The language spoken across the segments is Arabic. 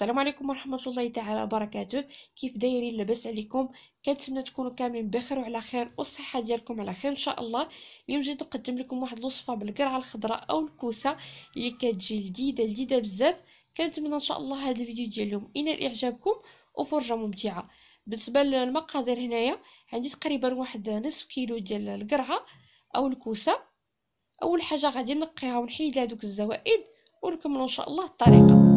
السلام عليكم ورحمة الله تعالى وبركاته كيف دايرين لاباس عليكم كنتمنى تكونوا كاملين بخير وعلى خير والصحة ديالكم على خير ان شاء الله اليوم جيت نقدم لكم واحد الوصفة بالقرعة الخضراء او الكوسة اللي كتجي لذيذة لذيذة بزاف كنتمنى ان شاء الله هذا الفيديو ديال اليوم ينال اعجابكم وفرجة ممتعة بالنسبة للمقادير هنايا عندي تقريبا واحد نصف كيلو ديال القرعة او الكوسة اول حاجة غادي نقيها ونحيد لها دوك الزوائد ونكملوا ان شاء الله الطريقة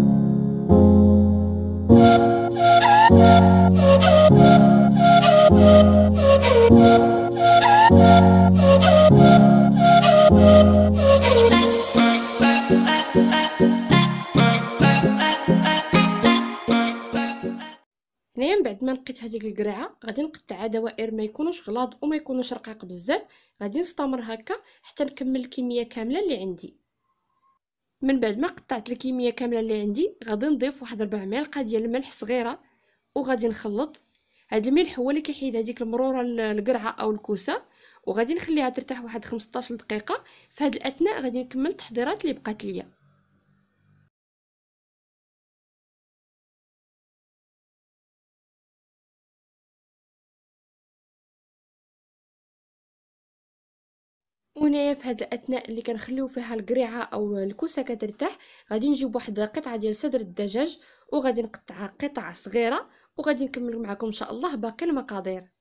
هذيك القرعه غادي نقطعها دوائر ما يكونوش غلاض وما يكونوش رقيق بزاف غادي نستمر هكا حتى نكمل الكميه كامله اللي عندي من بعد ما قطعت الكميه كامله اللي عندي غادي نضيف واحد ربع معلقه ديال الملح صغيره وغادي نخلط هاد الملح هو اللي كيحيد هذيك المروره القرعه او الكوسه وغادي نخليها ترتاح واحد 15 دقيقه في هاد الاثناء غادي نكمل التحضيرات اللي بقات ليا وهنايا في هاد الاثناء اللي كنخليو فيها القريعه او الكوسه كترتاح غادي نجيب واحد قطعه ديال صدر الدجاج وغادي نقطعها قطع صغيره وغادي نكمل معكم ان شاء الله باقي المقادير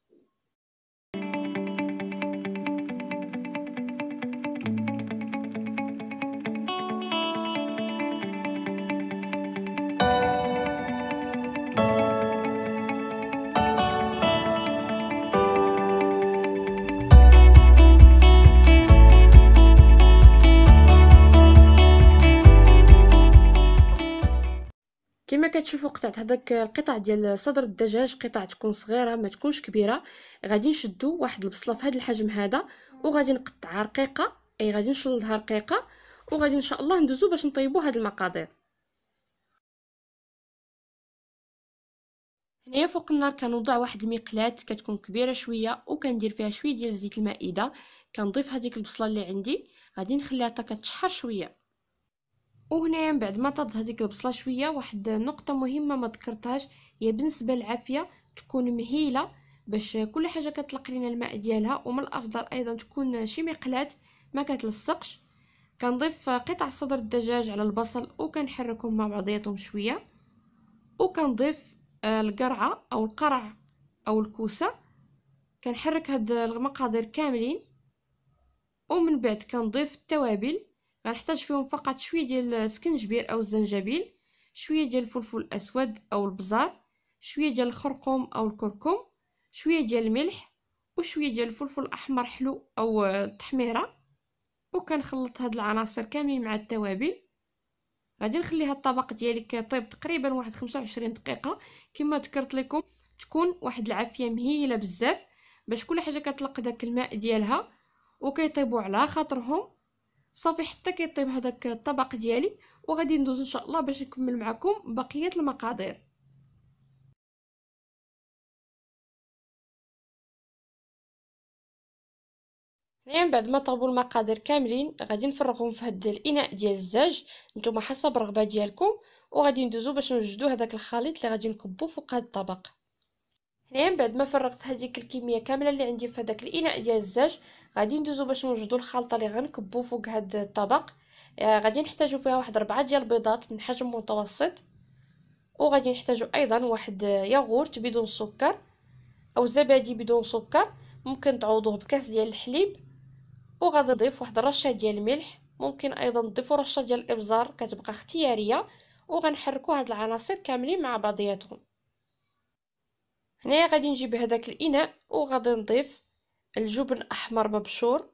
كتشوفوا قطعت هذاك القطع ديال صدر الدجاج قطع تكون صغيره ما تكونش كبيره غادي نشدو واحد البصله في هذا الحجم هذا وغادي نقطعها رقيقه اي غادي نشلضها رقيقه وغادي ان شاء الله ندوزو باش نطيبو هاد المقادير هنايا فوق النار كنوضع واحد المقلاة كتكون كبيره شويه وكندير فيها شويه ديال زيت المائده كنضيف هذيك البصله اللي عندي غادي نخليها حتى كتشحر شويه وهنا من بعد ما طابت هذيك البصله شويه واحد نقطه مهمه ما ذكرتهاش هي بالنسبه للعافيه تكون مهيله باش كل حاجه كتلق لينا الماء ديالها ومن الافضل ايضا تكون شي مقلات ما كتلصقش كنضيف قطع صدر الدجاج على البصل وكنحركهم مع بعضياتهم شويه وكنضيف آه، القرعه او القرع او الكوسه كنحرك هاد المقادير كاملين ومن بعد كنضيف التوابل غنحتاج فيهم فقط شويه ديال السكنجبير او الزنجبيل شويه ديال الفلفل الاسود او البزار شويه ديال الخرقوم او الكركم شويه ديال الملح وشويه ديال الفلفل الاحمر حلو او التحميره وكنخلط هاد العناصر كاملين مع التوابل غادي نخلي هاد الطبق ديالي كيطيب تقريبا واحد 25 دقيقه كما ذكرت لكم تكون واحد العافيه مهيله بزاف باش كل حاجه كتلق داك الماء ديالها وكيطيبوا على خاطرهم صافي حتى كيطيب هذاك الطبق ديالي وغادي ندوز ان شاء الله باش نكمل معكم بقيه المقادير هنايا يعني من بعد ما طابوا المقادير كاملين غادي نفرغهم في هذا الاناء ديال الزاج نتوما حسب الرغبه ديالكم وغادي ندوزو باش نوجدو هذاك الخليط اللي غادي نكبو فوق هذا الطبق هنايا من بعد ما فرغت هذيك الكميه كامله اللي عندي في هذاك الاناء ديال الزاج غادي ندوزو باش نوجدو الخلطه اللي غنكبو فوق هاد الطبق آه، غادي نحتاجو فيها واحد ربعة ديال البيضات من حجم متوسط وغادي نحتاجو ايضا واحد آه، ياغورت بدون سكر او زبادي بدون سكر ممكن تعوضوه بكاس ديال الحليب وغادي نضيف واحد رشه ديال الملح ممكن ايضا نضيفوا رشه ديال الابزار كتبقى اختياريه وغنحركوا هاد العناصر كاملين مع بعضياتهم هنايا غادي نجيب هذاك الاناء وغادي نضيف الجبن احمر مبشور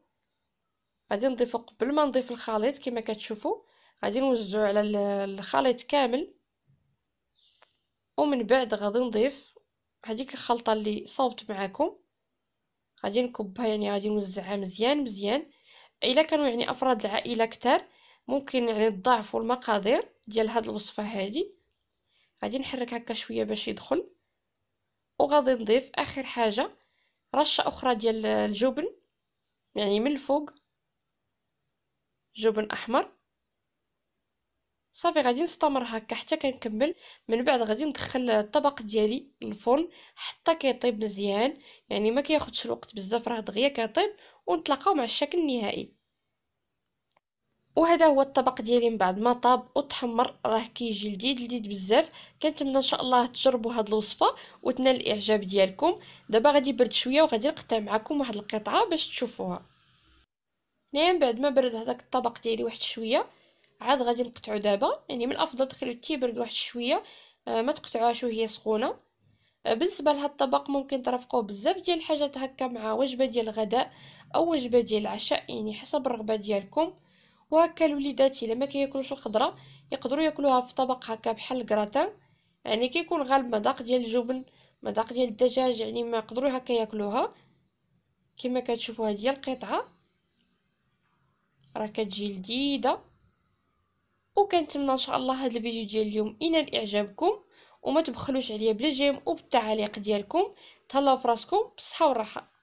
غادي نضيفو قبل ما نضيف الخليط كما كتشوفوا غادي نوزعو على الخليط كامل ومن بعد غادي نضيف هذيك الخلطه اللي صوبت معاكم غادي نكبها يعني غادي نوزعها مزيان مزيان الا كانوا يعني افراد العائله كتار ممكن يعني تضاعفوا المقادير ديال هذه الوصفه هذه غادي نحرك هكا شويه باش يدخل وغادي نضيف اخر حاجه رشه اخرى ديال الجبن يعني من الفوق جبن احمر صافي غادي نستمر هكا حتى كنكمل من بعد غادي ندخل الطبق ديالي الفرن حتى كيطيب مزيان يعني ما كياخذش الوقت بزاف راه دغيا كيطيب ونتلاقاو مع الشكل النهائي وهذا هو الطبق ديالي من بعد ما طاب وتحمر راه كيجي لذيذ لذيذ بزاف كنتمنى ان شاء الله تجربوا هذه الوصفه وتنال الاعجاب ديالكم دابا غادي برد شويه وغادي نقطع معكم واحد القطعه باش تشوفوها من نعم، بعد ما برد هذاك الطبق ديالي واحد شويه عاد غادي نقطعو دابا يعني من الافضل تخليو تيبرد واحد شويه آه، ما تقطعوهاش وهي سخونه آه، بالنسبه لهاد الطبق ممكن ترافقوه بزاف ديال الحاجات هكا مع وجبه ديال الغداء او وجبه ديال العشاء يعني حسب الرغبه ديالكم وهكا الوليدات الا ما كياكلوش الخضره يقدروا ياكلوها في طبق هكا بحال الكراتان يعني كيكون غالب مذاق ديال الجبن مذاق ديال الدجاج يعني ما يقدروا هكا ياكلوها كما كتشوفوا هذه هي القطعه راه كتجي لذيذه وكنتمنى ان شاء الله هذا الفيديو ديال اليوم ينال اعجابكم وما تبخلوش عليا بلا جيم وبالتعاليق ديالكم تهلاو فراسكم بالصحه والراحه